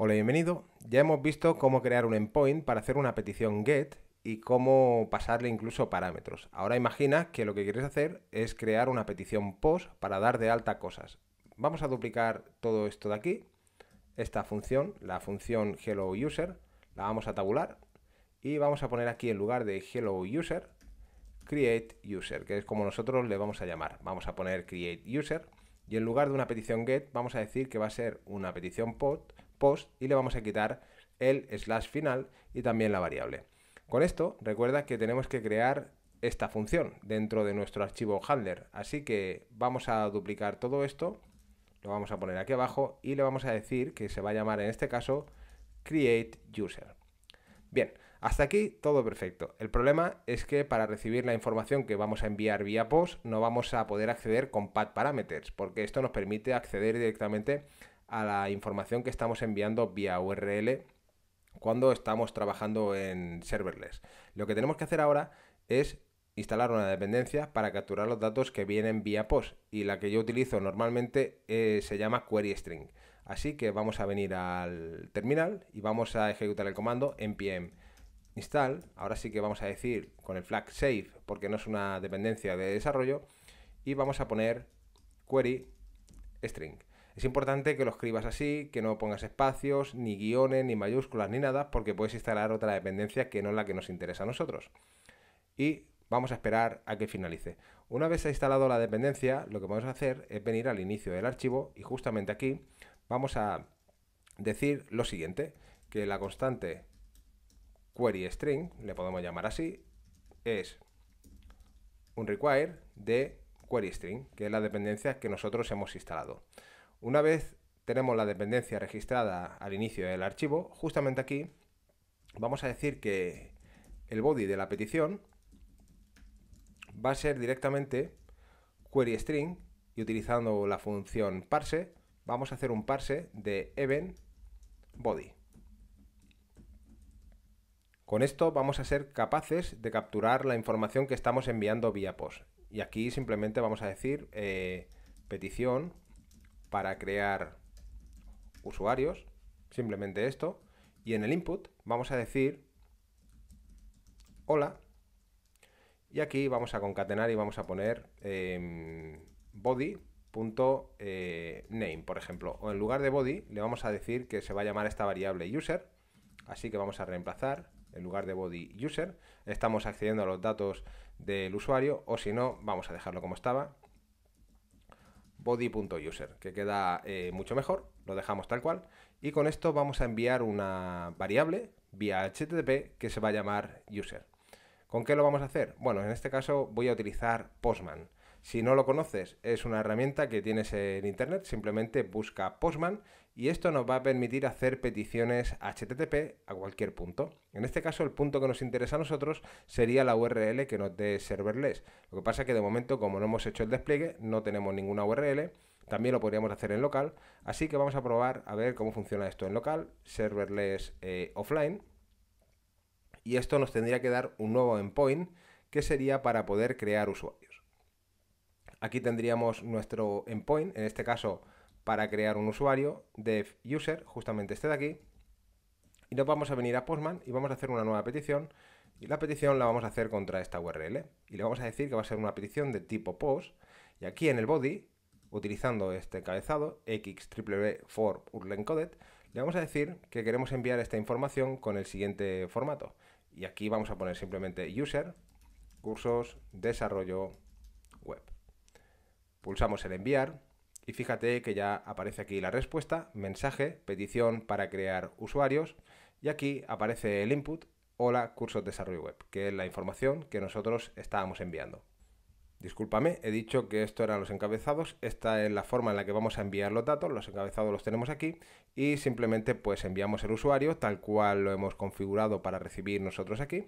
Hola, bienvenido. Ya hemos visto cómo crear un endpoint para hacer una petición GET y cómo pasarle incluso parámetros. Ahora imagina que lo que quieres hacer es crear una petición POST para dar de alta cosas. Vamos a duplicar todo esto de aquí, esta función, la función hello user, la vamos a tabular y vamos a poner aquí en lugar de hello user, create user, que es como nosotros le vamos a llamar. Vamos a poner create user y en lugar de una petición get vamos a decir que va a ser una petición POST post y le vamos a quitar el slash final y también la variable. Con esto, recuerda que tenemos que crear esta función dentro de nuestro archivo handler. Así que vamos a duplicar todo esto, lo vamos a poner aquí abajo y le vamos a decir que se va a llamar en este caso create user. Bien, hasta aquí todo perfecto. El problema es que para recibir la información que vamos a enviar vía post no vamos a poder acceder con path parameters porque esto nos permite acceder directamente a la información que estamos enviando vía URL cuando estamos trabajando en serverless. Lo que tenemos que hacer ahora es instalar una dependencia para capturar los datos que vienen vía post y la que yo utilizo normalmente eh, se llama query string. Así que vamos a venir al terminal y vamos a ejecutar el comando npm install. Ahora sí que vamos a decir con el flag save porque no es una dependencia de desarrollo y vamos a poner query string. Es importante que lo escribas así, que no pongas espacios, ni guiones, ni mayúsculas, ni nada, porque puedes instalar otra dependencia que no es la que nos interesa a nosotros. Y vamos a esperar a que finalice. Una vez se ha instalado la dependencia, lo que vamos a hacer es venir al inicio del archivo y justamente aquí vamos a decir lo siguiente, que la constante query string, le podemos llamar así, es un require de query string, que es la dependencia que nosotros hemos instalado. Una vez tenemos la dependencia registrada al inicio del archivo, justamente aquí vamos a decir que el body de la petición va a ser directamente query string y utilizando la función parse vamos a hacer un parse de event body. Con esto vamos a ser capaces de capturar la información que estamos enviando vía post. Y aquí simplemente vamos a decir eh, petición para crear usuarios, simplemente esto, y en el input vamos a decir hola, y aquí vamos a concatenar y vamos a poner em, body.name, por ejemplo, o en lugar de body le vamos a decir que se va a llamar esta variable user, así que vamos a reemplazar en lugar de body user, estamos accediendo a los datos del usuario o si no, vamos a dejarlo como estaba body.user, que queda eh, mucho mejor, lo dejamos tal cual. Y con esto vamos a enviar una variable vía HTTP que se va a llamar user. ¿Con qué lo vamos a hacer? Bueno, en este caso voy a utilizar Postman. Si no lo conoces, es una herramienta que tienes en Internet, simplemente busca Postman y esto nos va a permitir hacer peticiones HTTP a cualquier punto. En este caso el punto que nos interesa a nosotros sería la URL que nos dé serverless. Lo que pasa es que de momento como no hemos hecho el despliegue no tenemos ninguna URL, también lo podríamos hacer en local, así que vamos a probar a ver cómo funciona esto en local, serverless eh, offline. Y esto nos tendría que dar un nuevo endpoint que sería para poder crear usuarios. Aquí tendríamos nuestro endpoint, en este caso para crear un usuario, dev user, justamente este de aquí, y nos vamos a venir a Postman y vamos a hacer una nueva petición, y la petición la vamos a hacer contra esta URL, y le vamos a decir que va a ser una petición de tipo post, y aquí en el body, utilizando este x www for encoded, le vamos a decir que queremos enviar esta información con el siguiente formato, y aquí vamos a poner simplemente user, cursos, desarrollo, web. Pulsamos el enviar, y fíjate que ya aparece aquí la respuesta, mensaje, petición para crear usuarios. Y aquí aparece el input, hola cursos de desarrollo web, que es la información que nosotros estábamos enviando. Discúlpame, he dicho que esto eran los encabezados, esta es la forma en la que vamos a enviar los datos, los encabezados los tenemos aquí y simplemente pues enviamos el usuario tal cual lo hemos configurado para recibir nosotros aquí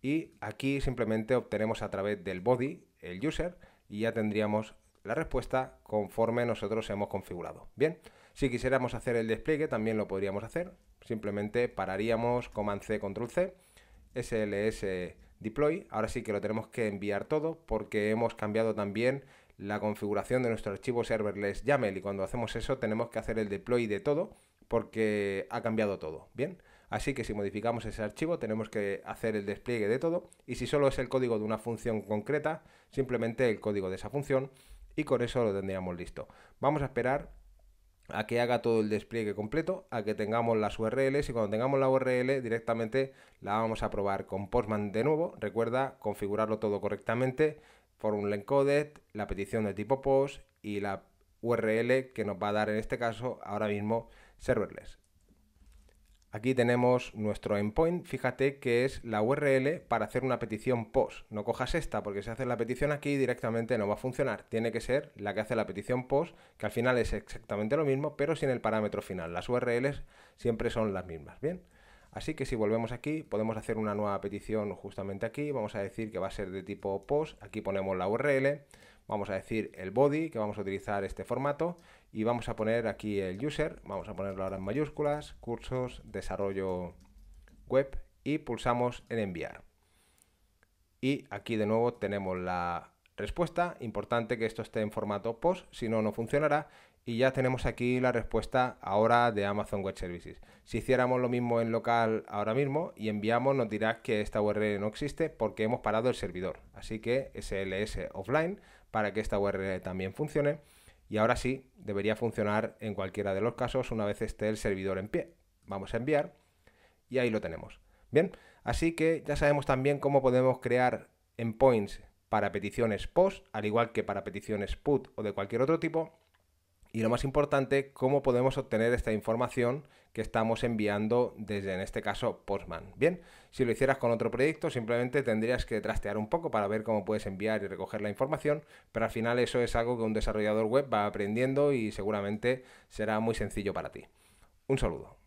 y aquí simplemente obtenemos a través del body el user y ya tendríamos la respuesta conforme nosotros hemos configurado. Bien, si quisiéramos hacer el despliegue también lo podríamos hacer. Simplemente pararíamos Command C, Control C, SLS Deploy. Ahora sí que lo tenemos que enviar todo porque hemos cambiado también la configuración de nuestro archivo serverless YAML y cuando hacemos eso tenemos que hacer el deploy de todo porque ha cambiado todo. Bien, así que si modificamos ese archivo tenemos que hacer el despliegue de todo y si solo es el código de una función concreta, simplemente el código de esa función y con eso lo tendríamos listo. Vamos a esperar a que haga todo el despliegue completo, a que tengamos las URLs y cuando tengamos la URL directamente la vamos a probar con Postman de nuevo. Recuerda configurarlo todo correctamente, un encoded, la petición de tipo post y la URL que nos va a dar en este caso ahora mismo serverless. Aquí tenemos nuestro endpoint, fíjate que es la URL para hacer una petición POST. No cojas esta porque si haces la petición aquí directamente no va a funcionar. Tiene que ser la que hace la petición POST, que al final es exactamente lo mismo, pero sin el parámetro final. Las URLs siempre son las mismas, ¿bien? Así que si volvemos aquí, podemos hacer una nueva petición justamente aquí. Vamos a decir que va a ser de tipo POST. Aquí ponemos la URL vamos a decir el body, que vamos a utilizar este formato, y vamos a poner aquí el user, vamos a ponerlo ahora en mayúsculas, cursos, desarrollo web, y pulsamos en enviar. Y aquí de nuevo tenemos la respuesta, importante que esto esté en formato post, si no, no funcionará, y ya tenemos aquí la respuesta ahora de Amazon Web Services. Si hiciéramos lo mismo en local ahora mismo y enviamos, nos dirá que esta URL no existe porque hemos parado el servidor. Así que SLS offline para que esta URL también funcione. Y ahora sí, debería funcionar en cualquiera de los casos una vez esté el servidor en pie. Vamos a enviar y ahí lo tenemos. Bien, así que ya sabemos también cómo podemos crear endpoints para peticiones POST, al igual que para peticiones PUT o de cualquier otro tipo y lo más importante, cómo podemos obtener esta información que estamos enviando desde, en este caso, Postman. Bien, si lo hicieras con otro proyecto, simplemente tendrías que trastear un poco para ver cómo puedes enviar y recoger la información, pero al final eso es algo que un desarrollador web va aprendiendo y seguramente será muy sencillo para ti. Un saludo.